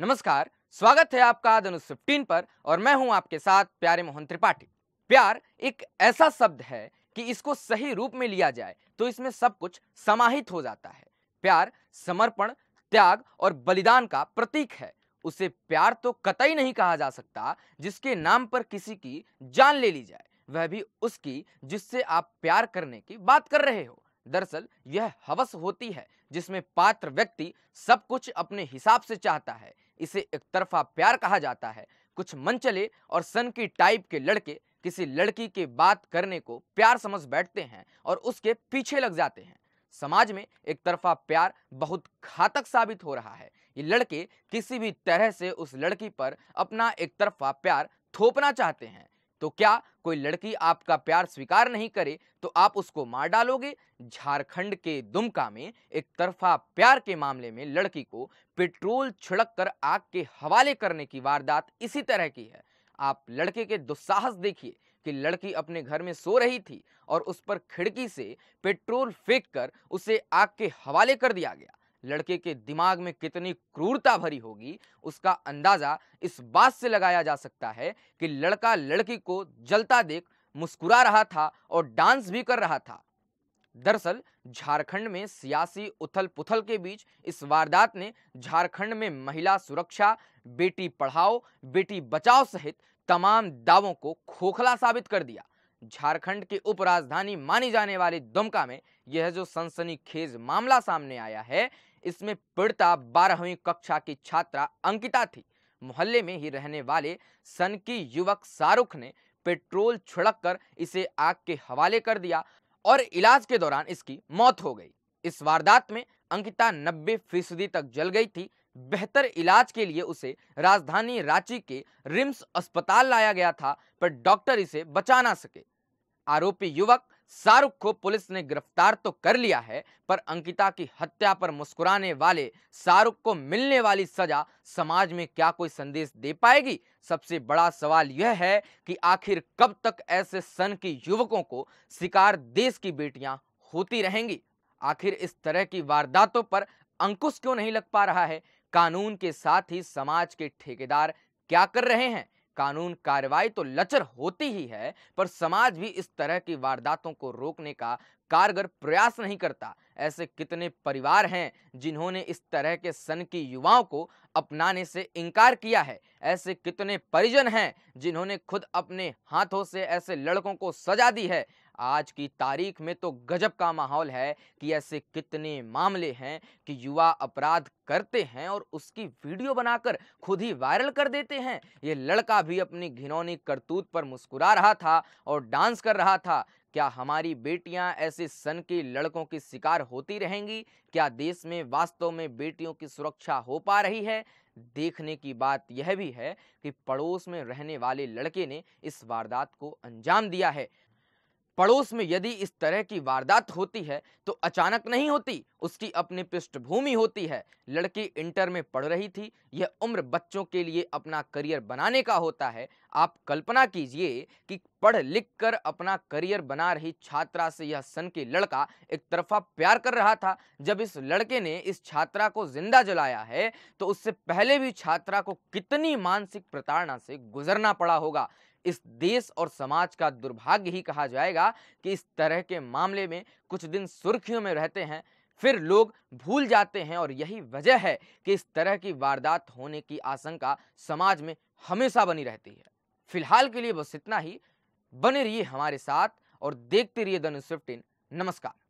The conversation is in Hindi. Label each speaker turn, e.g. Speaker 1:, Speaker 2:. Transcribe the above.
Speaker 1: नमस्कार स्वागत है आपका धनुष 15 पर और मैं हूं आपके साथ प्यारे मोहन त्रिपाठी प्यार एक ऐसा शब्द है कि इसको सही रूप में लिया जाए तो इसमें सब कुछ समाहित हो जाता है प्यार समर्पण त्याग और बलिदान का प्रतीक है उसे प्यार तो कतई नहीं कहा जा सकता जिसके नाम पर किसी की जान ले ली जाए वह भी उसकी जिससे आप प्यार करने की बात कर रहे हो दरअसल यह हवस होती है जिसमें पात्र व्यक्ति सब कुछ अपने हिसाब से चाहता है इसे एक तरफा प्यार कहा जाता है कुछ मन चले और सन की टाइप के लड़के किसी लड़की के बात करने को प्यार समझ बैठते हैं और उसके पीछे लग जाते हैं समाज में एक तरफा प्यार बहुत घातक साबित हो रहा है ये लड़के किसी भी तरह से उस लड़की पर अपना एक तरफा प्यार थोपना चाहते हैं तो क्या कोई लड़की आपका प्यार स्वीकार नहीं करे तो आप उसको मार डालोगे झारखंड के दुमका में एक तरफा प्यार के मामले में लड़की को पेट्रोल छिड़क कर आग के हवाले करने की वारदात इसी तरह की है आप लड़के के दुस्साहस देखिए कि लड़की अपने घर में सो रही थी और उस पर खिड़की से पेट्रोल फेंक कर उसे आग के हवाले कर दिया गया लड़के के दिमाग में कितनी क्रूरता भरी होगी उसका अंदाज़ा इस बात से लगाया जा सकता है कि लड़का लड़की को जलता देख मुस्कुरा रहा था और डांस भी कर रहा था दरअसल झारखंड में सियासी उथल पुथल के बीच इस वारदात ने झारखंड में महिला सुरक्षा बेटी पढ़ाओ बेटी बचाओ सहित तमाम दावों को खोखला साबित कर दिया झारखंड की उपराजधानी मानी जाने वाली दुमका में यह जो सनसनीखेज मामला सामने आया है इसमें पीड़िता बारहवीं कक्षा की छात्रा अंकिता थी मोहल्ले में ही रहने वाले सन की युवक शाहरुख ने पेट्रोल छिड़क कर इसे आग के हवाले कर दिया और इलाज के दौरान इसकी मौत हो गई इस वारदात में अंकिता नब्बे फीसदी तक जल गई थी बेहतर इलाज के लिए उसे राजधानी रांची के रिम्स अस्पताल लाया गया था पर डॉक्टर इसे बचा ना सके आरोपी युवक शाहरुख को पुलिस ने गिरफ्तार तो कर लिया है पर अंकिता की हत्या पर मुस्कुराने वाले शाहरुख को मिलने वाली सजा समाज में क्या कोई संदेश दे पाएगी सबसे बड़ा सवाल यह है कि आखिर कब तक ऐसे सन की युवकों को शिकार देश की बेटियां होती रहेंगी आखिर इस तरह की वारदातों पर अंकुश क्यों नहीं लग पा रहा है कानून के साथ ही समाज के ठेकेदार क्या कर रहे हैं कानून कार्रवाई तो लचर होती ही है पर समाज भी इस तरह की वारदातों को रोकने का कारगर प्रयास नहीं करता ऐसे कितने परिवार हैं जिन्होंने इस तरह के सन की युवाओं को अपनाने से इनकार किया है ऐसे कितने परिजन हैं जिन्होंने खुद अपने हाथों से ऐसे लड़कों को सजा दी है आज की तारीख में तो गजब का माहौल है कि ऐसे कितने मामले हैं कि युवा अपराध करते हैं और उसकी वीडियो बनाकर खुद ही वायरल कर देते हैं ये लड़का भी अपनी घिनौनी करतूत पर मुस्कुरा रहा था और डांस कर रहा था क्या हमारी बेटियां ऐसे सन के लड़कों की शिकार होती रहेंगी क्या देश में वास्तव में बेटियों की सुरक्षा हो पा रही है देखने की बात यह भी है कि पड़ोस में रहने वाले लड़के ने इस वारदात को अंजाम दिया है पड़ोस में यदि इस तरह की वारदात होती है तो अचानक नहीं होती उसकी अपनी पृष्ठभूमि होती है लड़की इंटर में पढ़ रही थी यह उम्र बच्चों के लिए अपना करियर बनाने का होता है आप कल्पना कीजिए कि पढ़ लिख कर अपना करियर बना रही छात्रा से यह सन के लड़का एक तरफा प्यार कर रहा था जब इस लड़के ने इस छात्रा को जिंदा जलाया है तो उससे पहले भी छात्रा को कितनी मानसिक प्रताड़ना से गुजरना पड़ा होगा इस देश और समाज का दुर्भाग्य ही कहा जाएगा कि इस तरह के मामले में कुछ दिन सुर्खियों में रहते हैं फिर लोग भूल जाते हैं और यही वजह है कि इस तरह की वारदात होने की आशंका समाज में हमेशा बनी रहती है फिलहाल के लिए बस इतना ही बने रहिए हमारे साथ और देखते रहिए द न्यूज फिफ्टीन नमस्कार